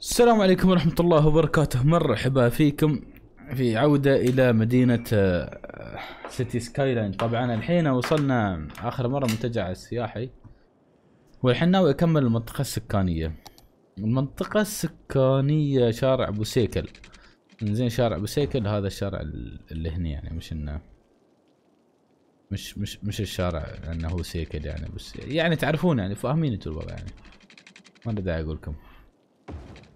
السلام عليكم ورحمة الله وبركاته مرحبا فيكم في عودة إلى مدينة سيتي سكاي لاين طبعا الحين وصلنا آخر مرة منتجع السياحي والحين ناوي أكمل المنطقة السكانية المنطقة السكانية شارع أبو سيكل زين شارع أبو سيكل هذا الشارع اللي هنا يعني مش إنه مش مش مش الشارع انه هو سيكل يعني بس يعني تعرفون يعني فاهمين انتوا الوضع يعني ما له داعي اقول لكم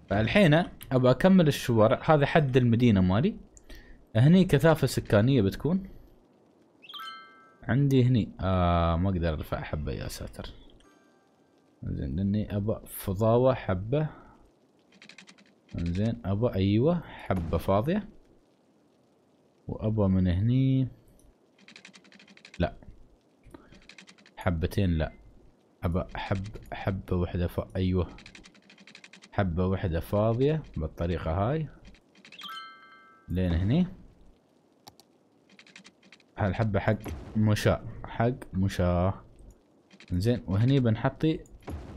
فالحين ابى اكمل الشوارع هذا حد المدينه مالي هني كثافه سكانيه بتكون عندي هني آه ما اقدر ارفع حبه يا ساتر زين لاني ابى فضاوه حبه زين ابى ايوه حبه فاضيه وابى من هني لا حبتين لا ابى حب حبه واحده ف... ايوه حبة وحدة فاضية بالطريقة هاي لين هني هالحبة حق مشاة حق مشاة زين وهني بنحطي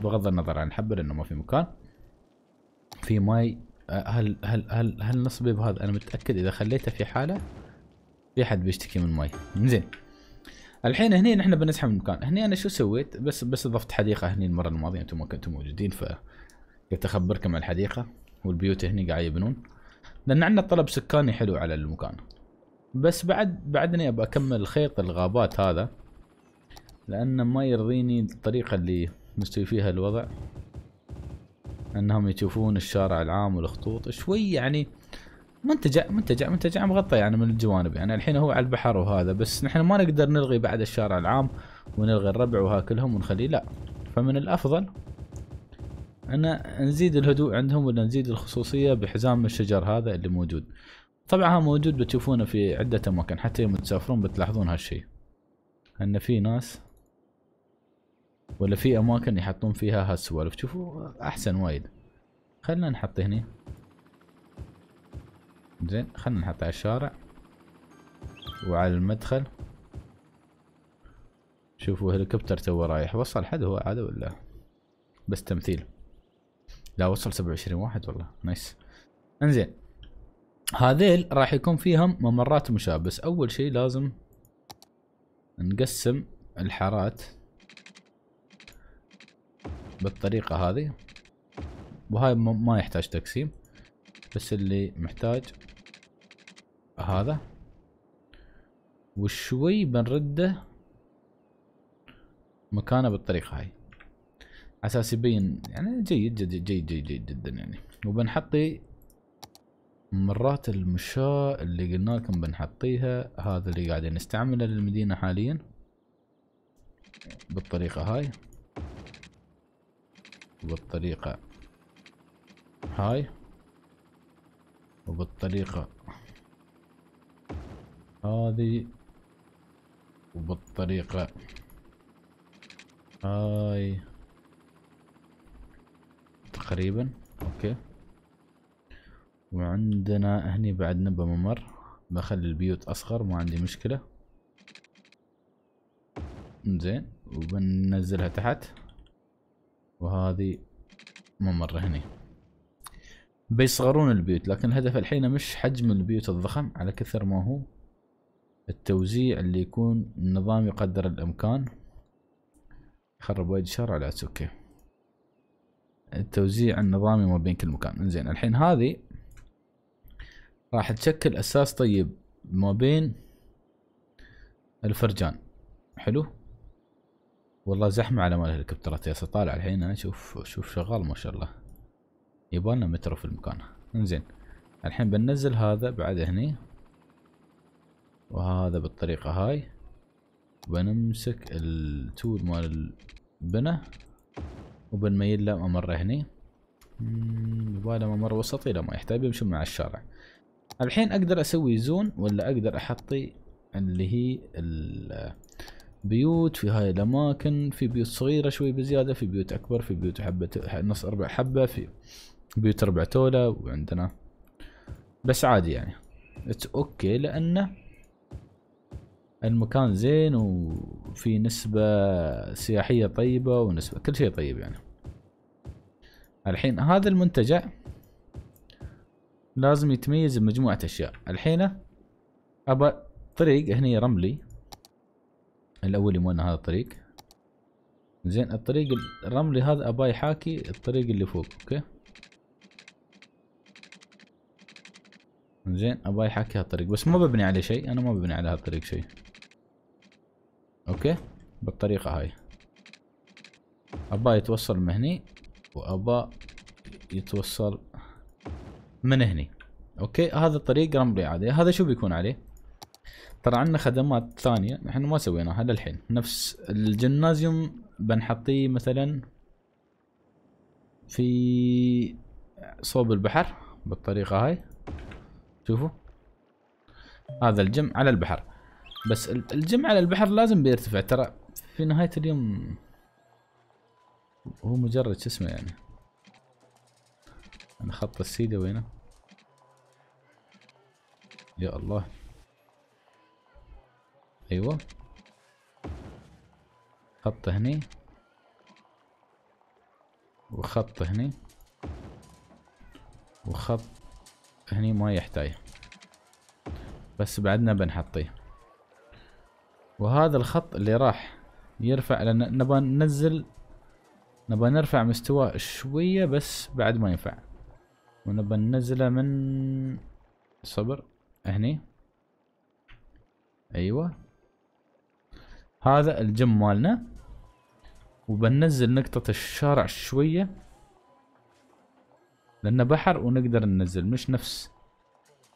بغض النظر عن الحبة لأنه ما في مكان في ماي هل هل هل هل نصبي هذا أنا متأكد إذا خليته في حالة في حد بيشتكي من ماي زين الحين هني نحن بنسحب المكان هني أنا شو سويت بس بس ضفت حديقة هني المرة الماضية أنتم ما كنتم موجودين ف قلت اخبركم عن الحديقه والبيوت هني قاعد يبنون لان عندنا طلب سكاني حلو على المكان بس بعد بعدني ابى اكمل خيط الغابات هذا لان ما يرضيني الطريقه اللي مستوي فيها الوضع انهم يشوفون الشارع العام والخطوط شوي يعني منتجع منتجع منتجع مغطى يعني من الجوانب يعني الحين هو على البحر وهذا بس نحن ما نقدر نلغي بعد الشارع العام ونلغي الربع وهاكلهم ونخليه لا فمن الافضل أنا نزيد الهدوء عندهم ولا نزيد الخصوصية بحزام الشجر هذا اللي موجود طبعا موجود بتشوفونه في عدة أماكن حتى يوم تسافرون بتلاحظون هالشيء أن في ناس ولا في أماكن يحطون فيها هالسوالف شوفوا أحسن وايد خلنا نحط هني زين خلنا نحط على الشارع وعلى المدخل شوفوا هليكوبتر تو رايح وصل حد هو عاد ولا بس تمثيل لا وصل 27 واحد والله نايس انزين هذيل راح يكون فيهم ممرات مشابهة بس اول شيء لازم نقسم الحارات بالطريقة هذه وهاي ما يحتاج تقسيم بس اللي محتاج هذا وشوي بنرده مكانه بالطريقة هاي اساس يبين يعني جيد جيد جيد جيد, جيد جدا يعني وبنحطي مرات المشاة اللي قلنا لكم بنحطيها هذا اللي قاعدين نستعمله للمدينة حاليا بالطريقة هاي وبالطريقة هاي وبالطريقة هذه وبالطريقة هاي تقريبا اوكي وعندنا هني بعد نبى ممر بخلي البيوت اصغر ما عندي مشكلة زين وبننزلها تحت وهذه ممر هني بيصغرون البيوت لكن الهدف الحين مش حجم البيوت الضخم على كثر ما هو التوزيع اللي يكون النظام يقدر الامكان خرب وايد شارع لا اوكي التوزيع النظامي ما بين كل مكان انزين الحين هذه راح تشكل اساس طيب ما بين الفرجان حلو والله زحمة على مال الهليكوبترات يا طالع الحين انا شوف شوف شغال ما شاء الله يبالنا مترو في المكان انزين الحين بننزل هذا بعد هني وهذا بالطريقة هاي وبنمسك التول مال البنى وبنميل له ممر هني يبغى ممر وسطي لو ما يحتاج يمشي مع الشارع الحين اقدر اسوي زون ولا اقدر احطي اللي هي البيوت في هاي الاماكن في بيوت صغيرة شوي بزيادة في بيوت اكبر في بيوت حبة نص اربع حبة في بيوت ربع تولة وعندنا بس عادي يعني اتس اوكي لانه المكان زين وفي نسبة سياحية طيبة ونسبة كل شيء طيب يعني الحين هذا المنتجع لازم يتميز بمجموعة اشياء الحين ابى طريق هني رملي الاولي مالنا هذا الطريق زين الطريق الرملي هذا ابى يحاكي الطريق اللي فوق اوكي زين ابى يحاكي هالطريق بس ما ببني عليه شيء انا ما ببني على هالطريق شيء اوكي بالطريقة هاي ابا يتوصل من هني وابا يتوصل من هني اوكي هذا الطريق رملي عادي هذا شو بيكون عليه ترى عندنا خدمات ثانية نحن ما سويناها للحين نفس الجنازيوم بنحطيه مثلا في صوب البحر بالطريقة هاي شوفوا هذا الجم على البحر بس الجم على البحر لازم بيرتفع ترى في نهاية اليوم هو مجرد شو اسمه يعني انا خط السيدة وينه يا الله ايوه خط هني وخط هني وخط هني ما يحتاج بس بعدنا بنحطيه وهذا الخط اللي راح يرفع لان نبغى ننزل نبغى نرفع مستواه شوية بس بعد ما ينفع ونبغى ننزله من صبر هني ايوه هذا الجم مالنا وبننزل نقطة الشارع شوية لانه بحر ونقدر ننزل مش نفس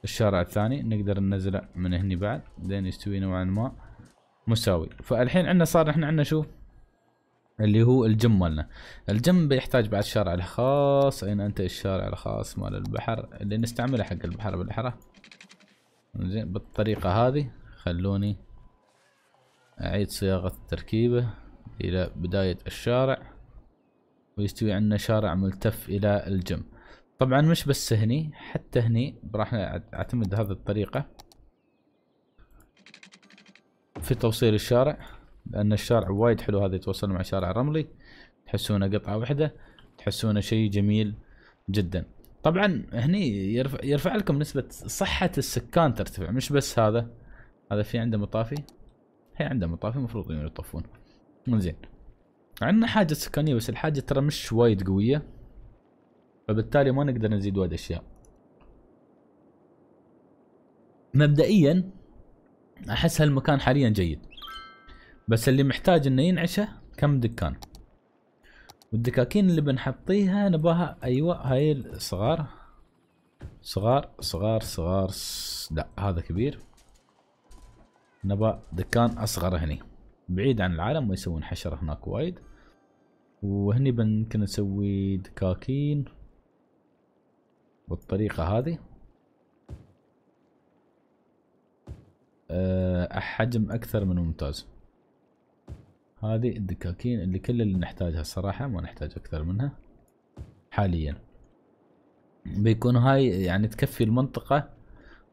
الشارع الثاني نقدر ننزله من هني بعد لين يستوي نوعا ما مساوي فالحين عندنا صار احنا عندنا شو اللي هو الجم مالنا الجم بيحتاج بعد شارع الخاص اين انت الشارع الخاص مال البحر اللي نستعمله حق البحر بالاحرى زين بالطريقه هذه خلوني اعيد صياغه التركيبه الى بدايه الشارع ويستوي عندنا شارع ملتف الى الجم طبعا مش بس هني حتى هني راح اعتمد هذه الطريقه في توصيل الشارع لان الشارع وايد حلو هذا يتوصل مع شارع رملي تحسونه قطعه واحده تحسونه شيء جميل جدا طبعا هني يرفع, يرفع لكم نسبه صحه السكان ترتفع مش بس هذا هذا في عنده مطافي هي عنده مطافي المفروض يطفون زين عندنا حاجه سكانيه بس الحاجه ترى مش وايد قويه فبالتالي ما نقدر نزيد وايد اشياء مبدئيا احس هالمكان حاليا جيد بس اللي محتاج انه ينعشه كم دكان والدكاكين اللي بنحطيها نباها ايوه هاي الصغار صغار صغار صغار لا هذا كبير نبا دكان اصغر هني بعيد عن العالم ما يسوون حشره هناك وايد وهني بنكن نسوي دكاكين بالطريقه هذه آه، حجم اكثر من ممتاز هذه الدكاكين اللي كل اللي نحتاجها الصراحة ما نحتاج اكثر منها حاليا بيكون هاي يعني تكفي المنطقة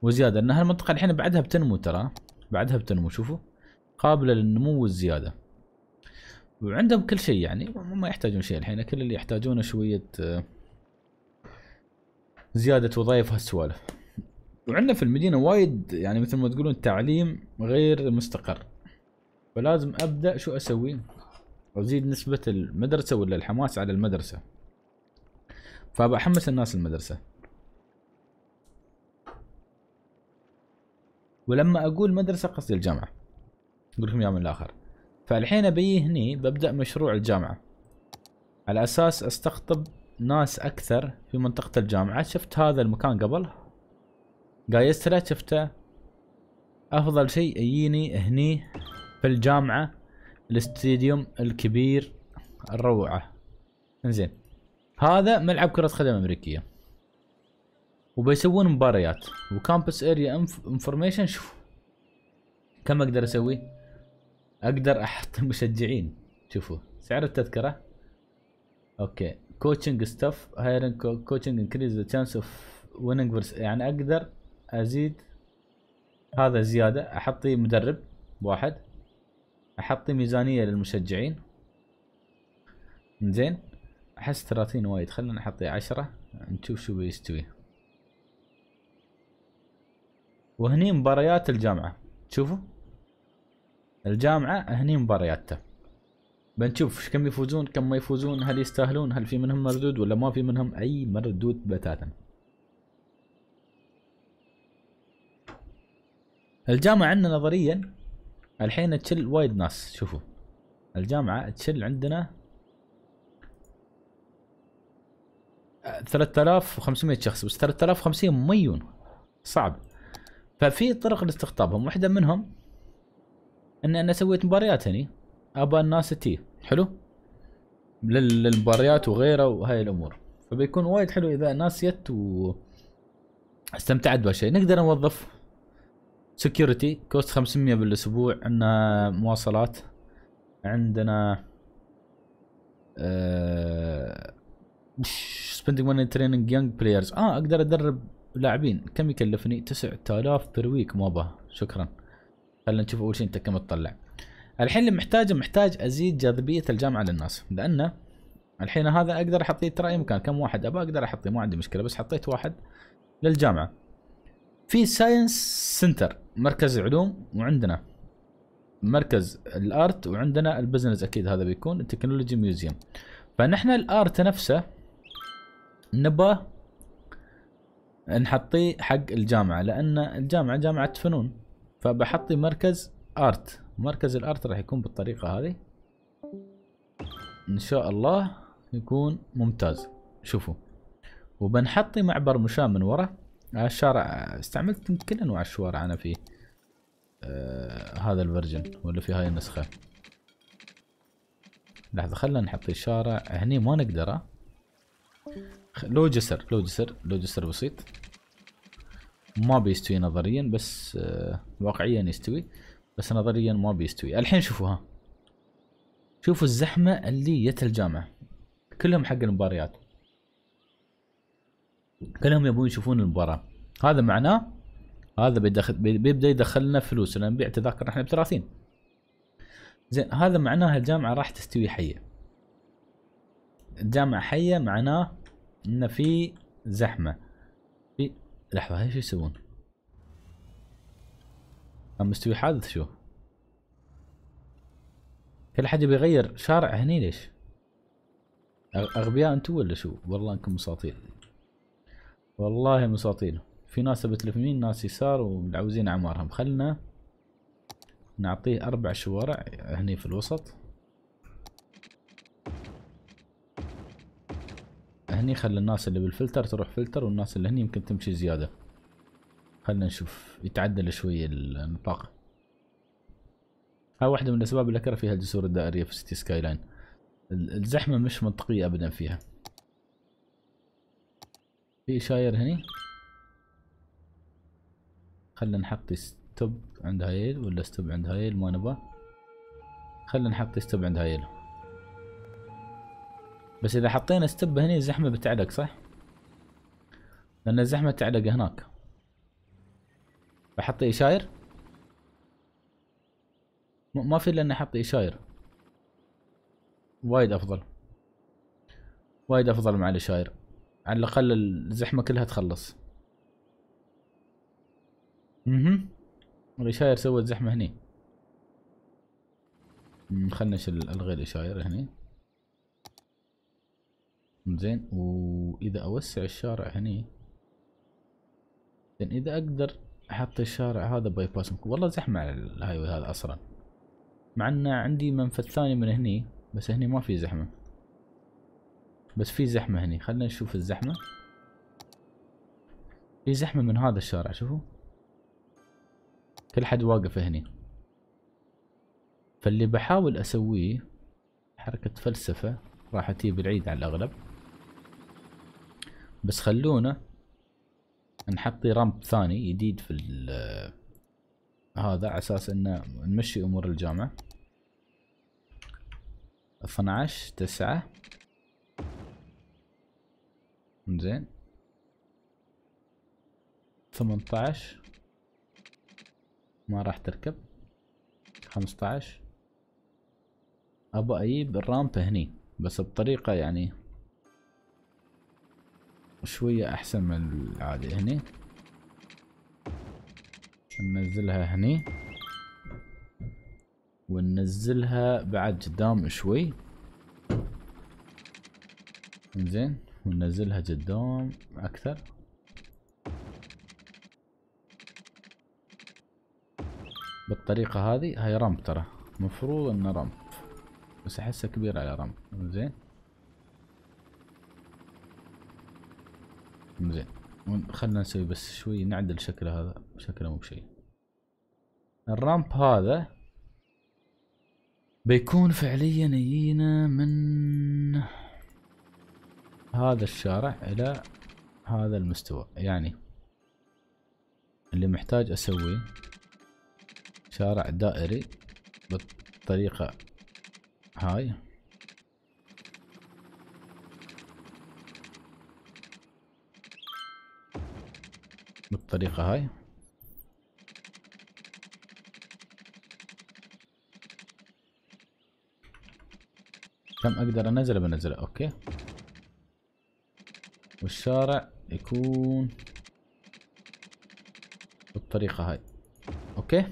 وزيادة ان هالمنطقة الحين بعدها بتنمو ترى بعدها بتنمو شوفوا قابلة للنمو والزيادة وعندهم كل شيء يعني ما يحتاجون شيء الحين كل اللي يحتاجونه شوية آه، زيادة وظائف هالسوالف وعندنا في المدينه وايد يعني مثل ما تقولون تعليم غير مستقر فلازم ابدا شو اسوي ازيد نسبه المدرسه ولا الحماس على المدرسه فبحمس الناس المدرسه ولما اقول مدرسه قصدي الجامعه اقول لكم اياها من الاخر فالحين ابي هني ببدا مشروع الجامعه على اساس استقطب ناس اكثر في منطقه الجامعه شفت هذا المكان قبل جايسترا شفته افضل شيء يجيني هني في الجامعة الاستديوم الكبير الروعة انزين هذا ملعب كرة قدم امريكية وبيسوون مباريات وكامبس اريا انفورميشن شوف كم اقدر اسوي اقدر احط مشجعين شوفوا سعر التذكرة اوكي كوتشنج ستاف هايرن كوتشنج انكريز ذا تشانس اوف ويننج يعني اقدر ازيد هذا زيادة احطي مدرب واحد احطي ميزانية للمشجعين زين احس 30 وايد خلنا نحطي 10 نشوف شو بيستوي وهني مباريات الجامعة شوفوا الجامعة هني مبارياته بنشوف كم يفوزون كم ما يفوزون هل يستاهلون هل في منهم مردود ولا ما في منهم اي مردود بتاتا الجامعه عندنا نظريا الحين تشل وايد ناس شوفوا الجامعه تشل عندنا 3500 شخص بس 3050 ميون صعب ففي طرق لاستقطابهم واحده منهم ان انا سويت مباريات هني ابى الناس تي حلو للمباريات وغيره وهاي الامور فبيكون وايد حلو اذا ناس جت و استمتعت بهالشيء نقدر نوظف سكيورتي كوست 500 بالاسبوع عندنا مواصلات عندنا أه... سبندنج ماني تريننج يونج بلايرز اه اقدر ادرب لاعبين كم يكلفني 9000 بير ويك موبا شكرا خلينا نشوف اول شيء انت كم تطلع الحين اللي محتاجه محتاج ازيد جاذبيه الجامعه للناس لانه الحين هذا اقدر احطيه ترى اي مكان كم واحد ابى اقدر احطيه ما عندي مشكله بس حطيت واحد للجامعه في ساينس سنتر مركز العلوم وعندنا مركز الارت وعندنا البزنس اكيد هذا بيكون التكنولوجي ميوزيوم فنحن الارت نفسه نبى نحطيه حق الجامعه لان الجامعه جامعه فنون فبحطي مركز ارت مركز الارت راح يكون بالطريقه هذه ان شاء الله يكون ممتاز شوفوا وبنحطي معبر مشاه من ورا الشارع استعملت كل انواع الشوارع انا في آه هذا الفيرجن ولا في هاي النسخة لحظة خلنا نحط الشارع هني ما نقدر لو جسر لو جسر لو جسر بسيط ما بيستوي نظريا بس آه واقعيا يستوي بس نظريا ما بيستوي الحين شوفوا ها شوفوا الزحمة اللي جت الجامعة كلهم حق المباريات كلهم يبون يشوفون المباراه هذا معناه هذا بيدخل بيبدا يدخلنا فلوس لان نبيع تذاكر احنا ب 30 زين هذا معناه الجامعه راح تستوي حيه الجامعه حيه معناه ان في زحمه في لحظه هاي شو يسوون؟ عم مستوي حادث شو؟ كل حد بيغير شارع هني ليش؟ اغبياء انتوا ولا شو؟ والله انكم اساطير والله مساطيل في ناس بتلف يمين ناس يسار ومعوزين اعمارهم خلنا نعطيه اربع شوارع هني في الوسط هني خلي الناس اللي بالفلتر تروح فلتر والناس اللي هني يمكن تمشي زيادة خلنا نشوف يتعدل شوي النطاق هاي واحدة من الأسباب اللي أكره فيها الجسور الدائرية في سيتي سكاي لاين الزحمة مش منطقية أبدا فيها في شاير هني خلنا نحط ستوب عند هايل ولا ستوب عند هايل ما نبغى خلنا نحط ستوب عند هايل بس اذا حطينا ستوب هني الزحمه بتعلق صح لان الزحمه تعلق هناك بحط اشاير ما في الا اني احط اشاير وايد افضل وايد افضل مع الاشاير على الاقل الزحمه كلها تخلص اها الاشاير سوت زحمه هني خلنا نشيل الغي الاشاير هني زين واذا اوسع الشارع هني زين اذا اقدر احط الشارع هذا باي باس والله زحمه على الهايوي هذا اصلا مع ان عندي منفذ ثاني من هني بس هني ما في زحمه بس في زحمة هني خلنا نشوف الزحمة في زحمة من هذا الشارع شوفوا كل حد واقف هني فاللي بحاول اسويه حركة فلسفة راح اتي بالعيد على الاغلب بس خلونا نحطي رامب ثاني جديد في هذا على اساس انه نمشي امور الجامعة 12 تسعة انزين 18 ما راح تركب خمسطعش ابى اجيب الرامب هني بس بطريقة يعني شوية احسن من العادي هني ننزلها هني وننزلها بعد قدام شوي انزين وننزلها قدام اكثر بالطريقة هذه هاي رمب ترى مفروض انه رمب بس احسه كبير على رمب زين زين خلنا نسوي بس شوي نعدل شكله هذا شكله مو بشيء الرامب هذا بيكون فعليا يجينا من هذا الشارع الى هذا المستوى يعني اللي محتاج اسويه شارع دائري بالطريقة هاي بالطريقة هاي كم اقدر انزله بنزله اوكي والشارع يكون بالطريقة هاي اوكي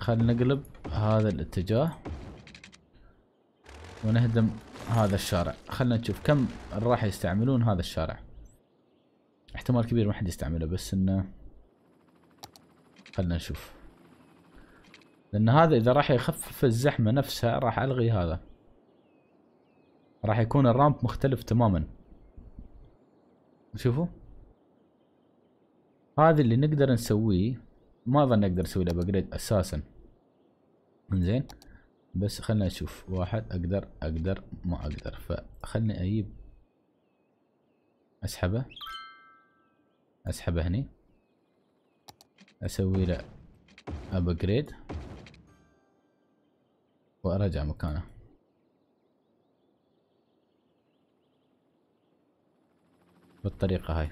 خلينا نقلب هذا الاتجاه ونهدم هذا الشارع خلينا نشوف كم راح يستعملون هذا الشارع احتمال كبير ما حد يستعمله بس انه خلينا نشوف لان هذا اذا راح يخفف الزحمة نفسها راح الغي هذا راح يكون الرامب مختلف تماما شوفوا هذا اللي نقدر نسويه ما اظن اقدر نسوي له ابجريد اساسا انزين بس خلنا نشوف واحد اقدر اقدر ما اقدر فخلني اجيب اسحبه اسحبه هني اسوي له ابجريد وارجع مكانه بالطريقة هاي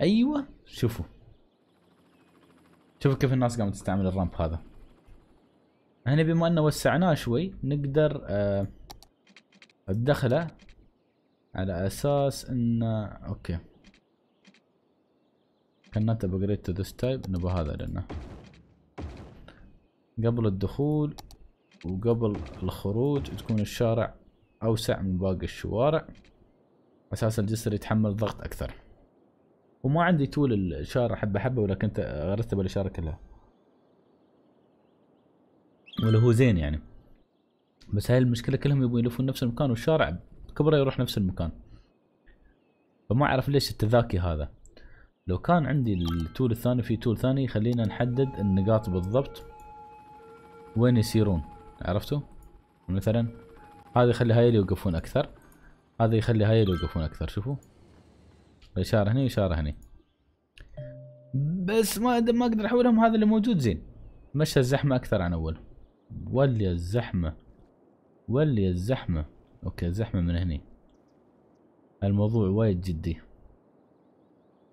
ايوه شوفوا شوفوا كيف الناس قامت تستعمل الرامب هذا هنا بما انه وسعناه شوي نقدر آه على اساس انه اوكي كانت ابجريد تو ذس تايب نبغى هذا لنا قبل الدخول وقبل الخروج تكون الشارع أوسع من باقي الشوارع أساسا الجسر يتحمل ضغط أكثر وما عندي طول الإشارة حبة حبة ولكن أرتب الإشارة كلها ولا هو زين يعني بس هاي المشكلة كلهم يبون يلفون نفس المكان والشارع كبره يروح نفس المكان فما أعرف ليش التذاكي هذا لو كان عندي التول الثاني في تول ثاني يخلينا نحدد النقاط بالضبط وين يسيرون عرفتوا مثلا هذا يخلي هاي يوقفون اكثر هذا يخلي هاي يوقفون اكثر شوفوا اشاره هني واشاره هني بس ما ما اقدر احولهم هذا اللي موجود زين مشى الزحمه اكثر عن اول ولي الزحمه ولي الزحمه اوكي الزحمه من هني الموضوع وايد جدي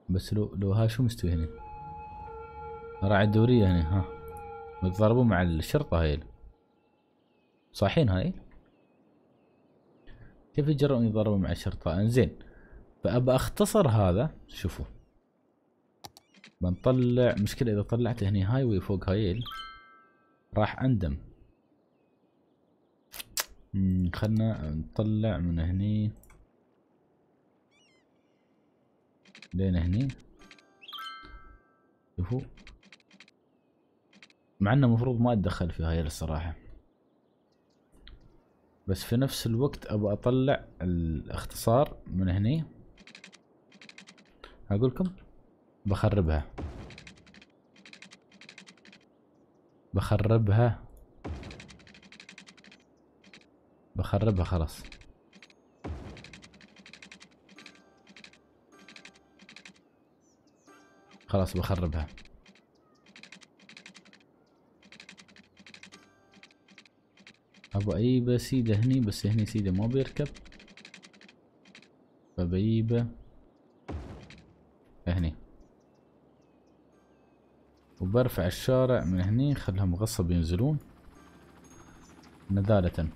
بس لو لو ها شو مستوي هنا راعي الدورية هنا ها متضاربون مع الشرطة هاي صاحين هاي كيف يجرؤون يضربون مع الشرطة انزين فأبى أختصر هذا شوفوا بنطلع مشكلة إذا طلعت هني هاي وي فوق هايل راح أندم خلنا نطلع من هني لين هني شوفوا مع انه المفروض ما اتدخل في هاي الصراحه بس في نفس الوقت ابى اطلع الاختصار من هني اقولكم بخربها بخربها بخربها خلاص خلاص بخربها ايبه سيدة هني بس هني سيدة ما بيركب فبجيبه هني وبرفع الشارع من هني خلهم غصب ينزلون نذالة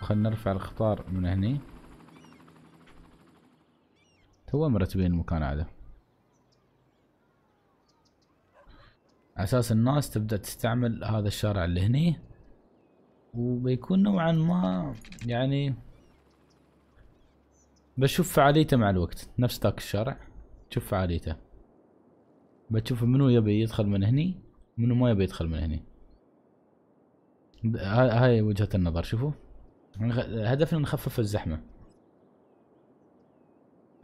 خلنا نرفع القطار من هني تو مرتبين المكان هذا على اساس الناس تبدا تستعمل هذا الشارع اللي هني وبيكون نوعا ما يعني بشوف فعاليته مع الوقت نفس ذاك الشارع تشوف فعاليته بتشوف منو يبي يدخل من هني منو ما يبي يدخل من هني هاي وجهة النظر شوفوا هدفنا نخفف الزحمة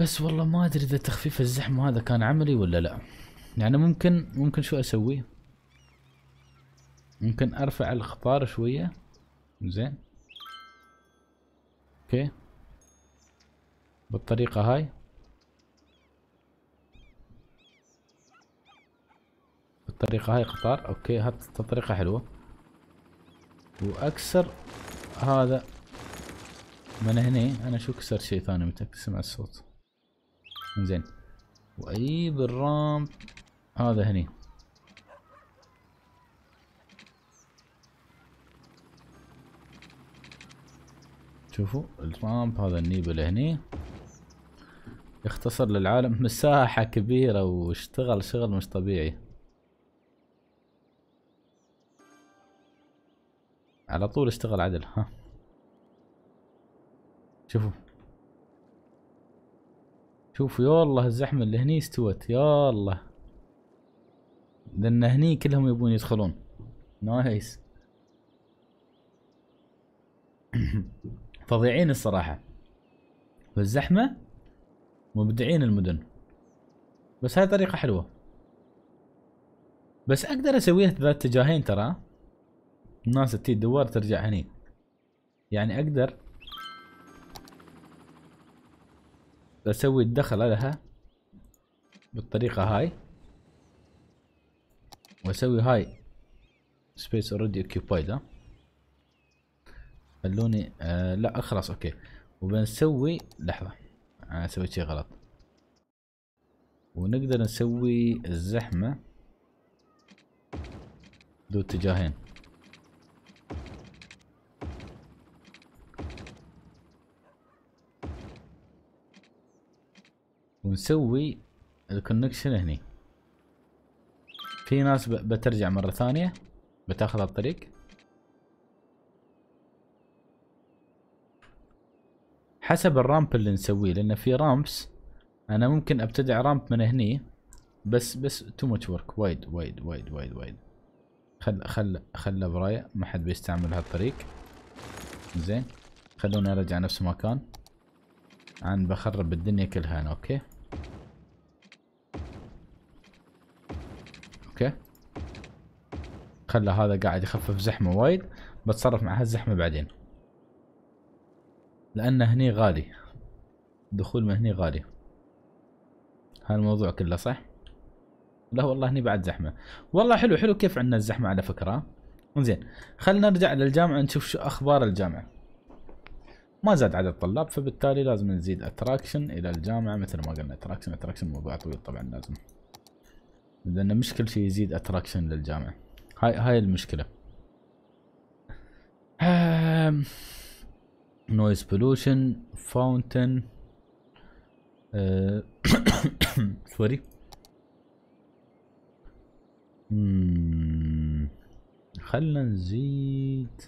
بس والله ما ادري اذا تخفيف الزحمة هذا كان عملي ولا لا يعني ممكن ممكن شو اسوي ممكن ارفع الخطار شوية زين اوكي بالطريقة هاي بالطريقة هاي قطار اوكي هات الطريقه حلوة واكسر هذا من هني انا شو كسر شيء ثاني متى سمع الصوت زين واجيب الرام هذا هني شوفوا الرامب هذا النيبل هني يختصر للعالم مساحة كبيرة واشتغل شغل مش طبيعي على طول اشتغل عدل ها شوفوا شوفوا يا الله الزحمة اللي هني استوت يا الله لان هني كلهم يبون يدخلون نايس فظيعين الصراحة والزحمة مبدعين المدن بس هاي طريقة حلوة بس اقدر اسويها ثلاث اتجاهين ترى الناس تي دوار ترجع هني يعني اقدر بسوي الدخل لها بالطريقة هاي واسوي هاي سبيس اوريدي اوكيبايد ها خلوني آه لا خلاص اوكي وبنسوي لحظة انا آه، سويت شي غلط ونقدر نسوي الزحمة ذو اتجاهين ونسوي الكونكشن هني في ناس بترجع مرة ثانية بتاخذ الطريق حسب الرامب اللي نسويه لان في رامبس انا ممكن ابتدع رامب من هني بس بس تو ماتش ورك وايد وايد وايد وايد وايد خل خل خل برايا ما حد بيستعمل هالطريق زين خلونا ارجع نفس المكان عن بخرب الدنيا كلها انا اوكي اوكي خلى هذا قاعد يخفف زحمه وايد بتصرف مع هالزحمه بعدين لان هني غالي دخول من هني غالي هالموضوع كله صح لا والله هني بعد زحمه والله حلو حلو كيف عندنا الزحمه على فكره زين خلينا نرجع للجامعه نشوف شو اخبار الجامعه ما زاد عدد الطلاب فبالتالي لازم نزيد اتراكشن الى الجامعه مثل ما قلنا اتراكشن اتراكشن موضوع طويل طبعا لازم لان شيء يزيد اتراكشن للجامعه هاي هاي المشكله نويز بولوشن فاونتن سوري خلنا نزيد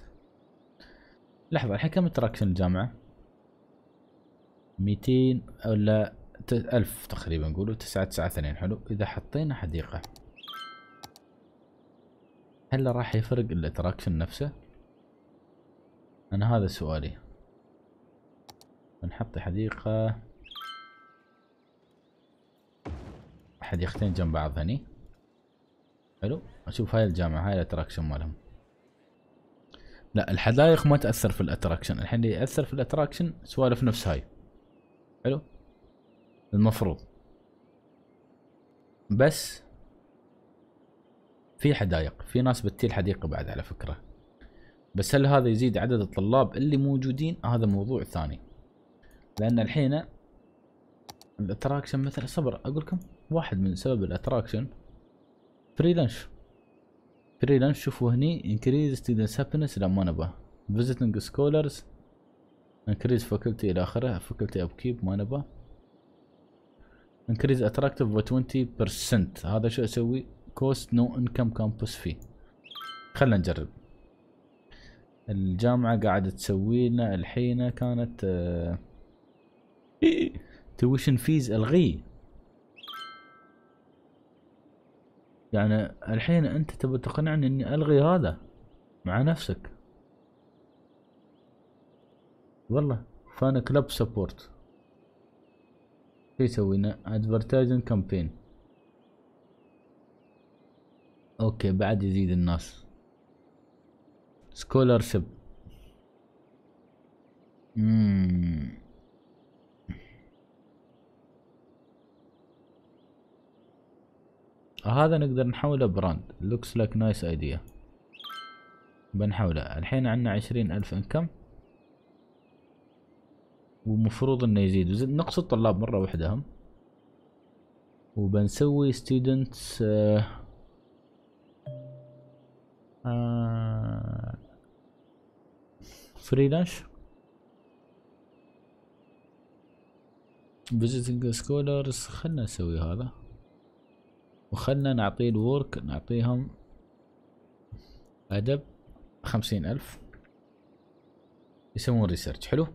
لحظة الحين كم اتراكشن الجامعة؟ 200 ولا ألف تقريبا نقوله تسعة تسعة اثنين حلو إذا حطينا حديقة هل راح يفرق الاتراكشن نفسه؟ أنا هذا سؤالي بنحط حديقة حديقتين جنب بعض هني حلو أشوف هاي الجامعة هاي الاتراكشن مالهم لا الحدائق ما تأثر في الاتراكشن الحين اللي يأثر في الاتراكشن سوالف نفس هاي حلو المفروض بس في حدائق في ناس بتي الحديقة بعد على فكرة بس هل هذا يزيد عدد الطلاب اللي موجودين آه، هذا موضوع ثاني لأن الحين الاتراكشن مثلا صبر اقولكم واحد من سبب الاتراكشن فري لانش فري لانش شوفوا هني انكريز ستودنتس هابينس لا ما نبى فيزيتنج سكولرز انكريز فاكولتي الى اخره فاكولتي كيب ما نبى انكريز اتراكتف ب 20% هذا شو اسوي؟ كوست نو انكم كامبوس fee خلنا نجرب الجامعة قاعدة تسوي لنا الحين كانت تويشن آه، فيز الغي يعني الحين انت تبي تقنعني اني الغي هذا مع نفسك والله فانا كلب سبورت شو لنا؟ ادفرتايزن كامبين اوكي بعد يزيد الناس سكولرشيب هذا نقدر نحوله براند لوكس لك نايس ايديا بنحوله الحين عندنا عشرين الف انكم ومفروض انه يزيد نقص الطلاب مرة واحدة هم وبنسوي ستودنتس آه آه فريلانش فيزيتنج سكولرز خلنا نسوي هذا وخلنا نعطيه الورك نعطيهم ادب خمسين الف يسوون ريسيرش حلو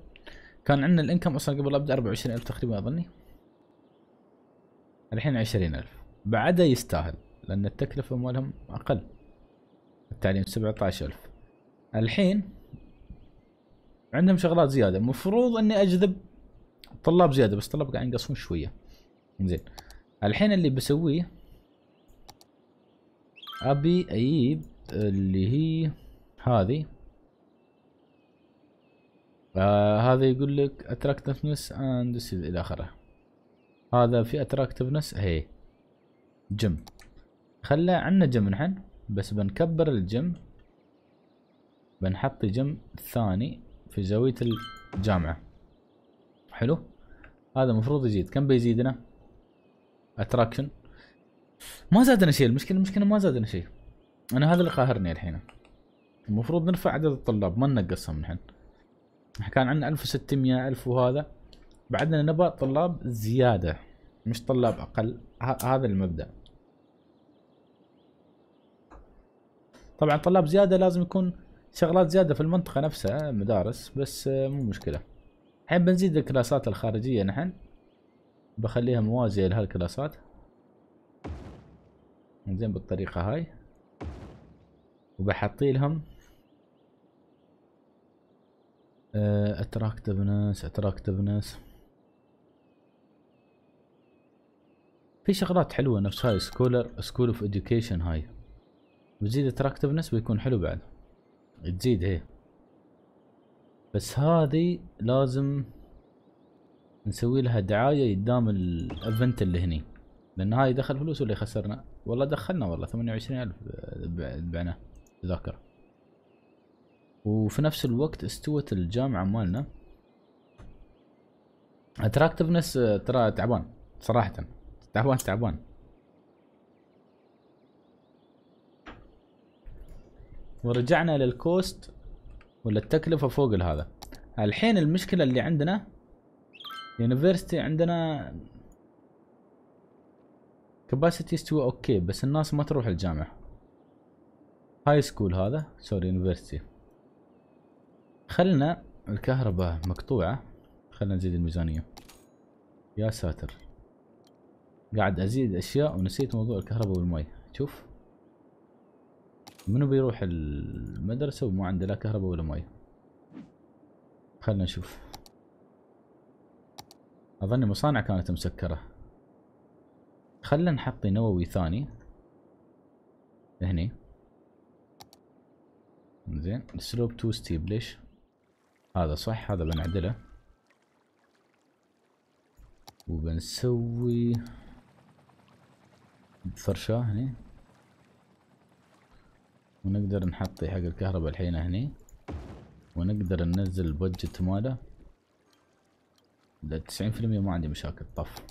كان عندنا الانكم اصلا قبل ابدا 24000 تقريبا اظني الحين 20000 بعده يستاهل لان التكلفه مالهم اقل التعليم 17000 الحين عندهم شغلات زياده المفروض اني اجذب طلاب زياده بس طلاب قاعدين ينقصون شويه زين الحين اللي بسويه ابي اجيب اللي هي هذه فهذا يقول لك اتراكتفنس اند الى اخره هذا في اتراكتفنس هي جم خلى عندنا جم نحن بس بنكبر الجم بنحط جم ثاني في زاوية الجامعة حلو هذا المفروض يزيد كم بيزيدنا اتراكشن ما زادنا شيء المشكلة المشكلة ما زادنا شيء انا هذا اللي قاهرني الحين المفروض نرفع عدد الطلاب ما ننقصهم نحن احنا كان عندنا 1600 1000 وهذا بعدنا نبغى طلاب زياده مش طلاب اقل هذا المبدا طبعا طلاب زياده لازم يكون شغلات زياده في المنطقه نفسها مدارس بس آه، مو مشكله الحين بنزيد الكلاسات الخارجيه نحن بخليها موازيه لهالكلاسات زين بالطريقه هاي وبحطي لهم اتراكتفنس آه، اتراكتفنس في شغلات حلوه نفس هاي سكولر سكول اوف اديوكيشن هاي بتزيد اتراكتفنس بيكون حلو بعد تزيد هي بس هذه لازم نسوي لها دعايه قدام الايفنت اللي هني لان هاي دخل فلوس ولا خسرنا والله دخلنا والله 28000 آه، بعنا تذاكر وفي نفس الوقت استوت الجامعة مالنا اتراكتفنس آه، ترى تعبان صراحة تعبان تعبان ورجعنا للكوست ولا التكلفة فوق هذا الحين المشكلة اللي عندنا يونيفرستي عندنا كباسيتي استوى اوكي بس الناس ما تروح الجامعة هاي سكول هذا سوري يونيفرستي خلنا الكهرباء مقطوعة خلنا نزيد الميزانية يا ساتر قاعد ازيد اشياء ونسيت موضوع الكهرباء والمي شوف منو بيروح المدرسة وما عنده لا كهرباء ولا مي خلنا نشوف اظن مصانع كانت مسكرة خلنا نحطي نووي ثاني هني زين سلوب تو ستيب ليش هذا صح هذا بنعدله وبنسوي فرشاة هني ونقدر نحطي حق الكهرباء الحين هني ونقدر ننزل البادجت ماله للتسعين في المية ما عندي مشاكل طف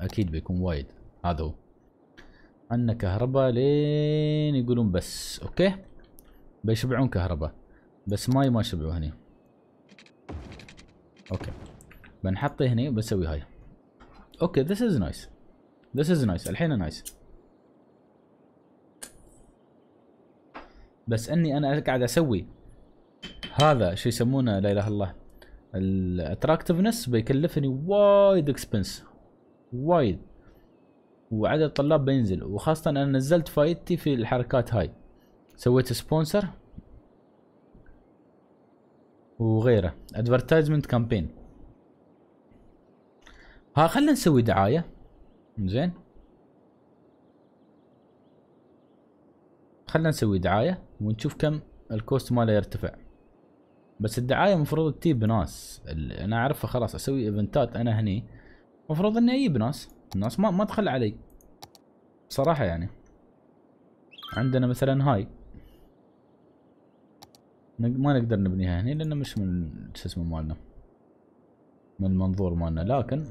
اكيد بيكون وايد هذا هو عندنا كهرباء لين يقولون بس اوكي بيشبعون كهرباء بس ماي ما شبعوا هني اوكي بنحطه هني وبسوي هاي اوكي ذس از نايس ذس از نايس الحين نايس بس اني انا قاعد اسوي هذا شو يسمونه لا اله الا الله الاتراكتفنس بيكلفني وايد اكسبنس وايد وعدد الطلاب بينزل وخاصة انا نزلت فائدتي في الحركات هاي سويت سبونسر وغيره ادفرتايزمنت كامبين ها خلينا نسوي دعايه زين خلينا نسوي دعايه ونشوف كم الكوست ماله يرتفع بس الدعايه المفروض تجيب ناس انا اعرفها خلاص اسوي ايفنتات انا هني المفروض اني اجيب ناس الناس ما ما تخل علي صراحه يعني عندنا مثلا هاي ما نقدر نبنيها هنا لأن مش من شو اسمه مالنا من المنظور مالنا لكن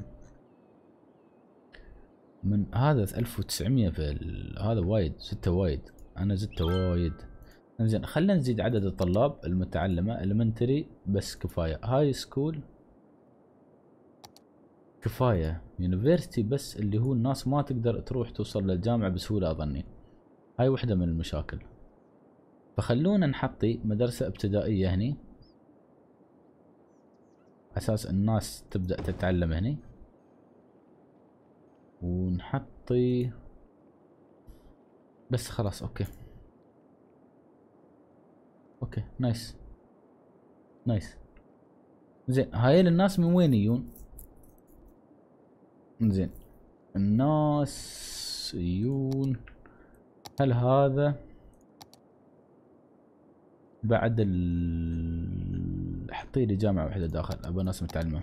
من هذا 1900 في ال... هذا وايد زدته وايد أنا زدته وايد انزين خلينا نزيد عدد الطلاب المتعلمة المنتري بس كفاية هاي سكول كفاية يونيفرستي بس اللي هو الناس ما تقدر تروح توصل للجامعة بسهولة أظني هاي وحدة من المشاكل فخلونا نحطي مدرسة ابتدائية هني اساس الناس تبدأ تتعلم هني ونحطي بس خلاص اوكي اوكي نايس نايس زين هاي الناس من وين يجون زين الناس يجون هل هذا بعد ال حطي لي جامعة واحدة داخل ابى ناس متعلمة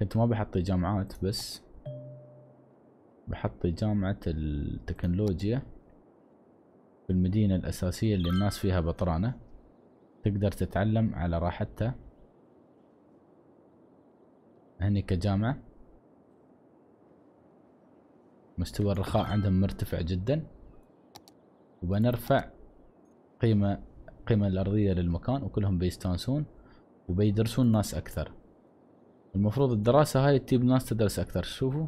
كنت ما بحطي جامعات بس بحطي جامعة التكنولوجيا في المدينة الأساسية اللي الناس فيها بطرانة تقدر تتعلم على راحتها هني كجامعة مستوى الرخاء عندهم مرتفع جدا وبنرفع قيمة القيمة الأرضية للمكان وكلهم بيستانسون وبيدرسون ناس أكثر المفروض الدراسة هاي تجيب ناس تدرس أكثر شوفوا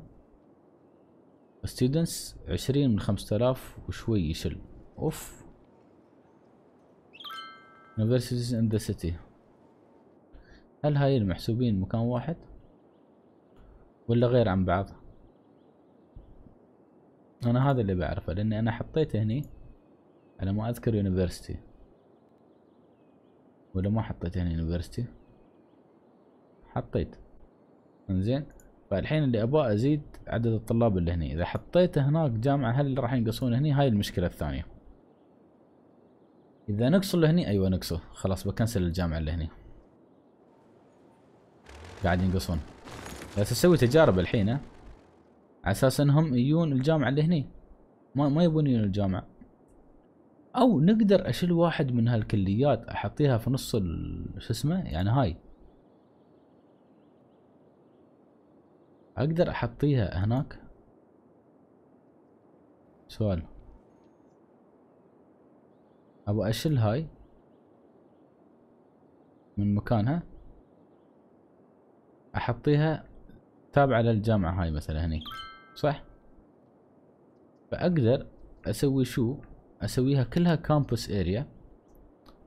students عشرين من خمسة آلاف وشوي يشل أوف universities in the city هل هاي المحسوبين مكان واحد ولا غير عن بعض أنا هذا اللي بعرفه لأني أنا حطيته هني على ما أذكر university ولا ما حطيت هنا يونيفرستي حطيت انزين فالحين اللي ابغى ازيد عدد الطلاب اللي هنا اذا حطيته هناك جامعة هل اللي راح ينقصون هنا هاي المشكلة الثانية اذا نقصوا اللي هني ايوه نقصوا خلاص بكنسل الجامعة اللي هني قاعد ينقصون بس اسوي تجارب الحين على اساس انهم يجون الجامعة اللي هني ما ما يبون يجون الجامعة او نقدر اشيل واحد من هالكليات احطيها في نص شو اسمه يعني هاي اقدر احطيها هناك سؤال ابغى اشيل هاي من مكانها احطيها تابعة للجامعة هاي مثلا هني صح فاقدر اسوي شو اسويها كلها كامبوس اريا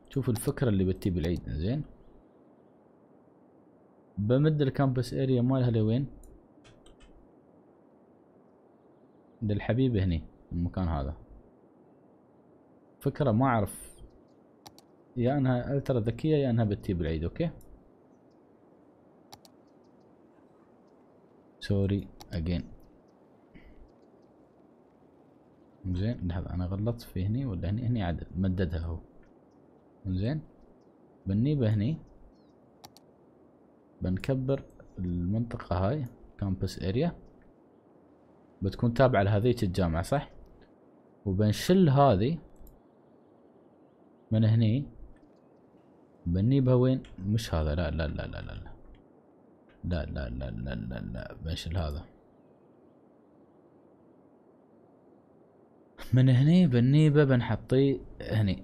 شوف الفكرة اللي بتي بالعيد زين بمد الكامبوس اريا مالها لوين للحبيب هني المكان هذا فكرة ما اعرف يا انها الترا ذكية يا انها بتي بالعيد اوكي سوري اجين زين لحظة أنا غلطت في هني ولا هني هني عدل مددها هو زين بنجيبه هني بنكبر المنطقة هاي كامبس اريا بتكون تابعة لهذيك الجامعة صح؟ وبنشل هذي من هني بنيبها وين؟ مش هذا لا لا لا لا لا لا لا لا لا لا, لا, لا. بنشل هذا من هني بالنيبة بنحطيه هني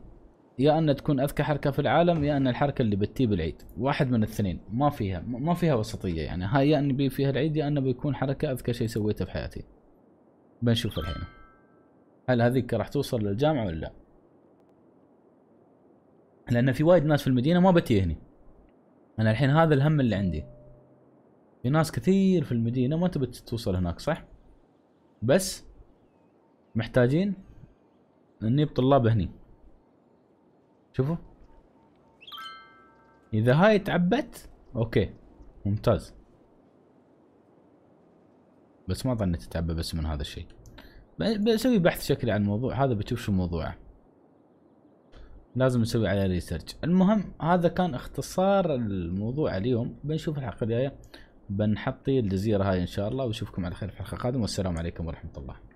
يا ان تكون اذكى حركه في العالم يا ان الحركه اللي بتجيب العيد واحد من الاثنين ما فيها ما فيها وسطيه يعني هاي يا ان بي فيها العيد يا انه بيكون حركه اذكى شيء سويته في حياتي بنشوف الحين هل هذيك راح توصل للجامعه ولا لا لان في وايد ناس في المدينه ما بتي هني انا الحين هذا الهم اللي عندي في ناس كثير في المدينه ما تبي توصل هناك صح بس محتاجين نجيب طلاب هني شوفوا اذا هاي تعبت اوكي ممتاز بس ما ظنيت تتعبى بس من هذا الشيء بسوي بحث شكلي عن الموضوع هذا بشوف شو موضوعه لازم نسوي عليه ريسيرش المهم هذا كان اختصار الموضوع اليوم بنشوف الحلقه الجايه بنحطي الجزيره هاي ان شاء الله واشوفكم على خير في الحلقه القادمه والسلام عليكم ورحمه الله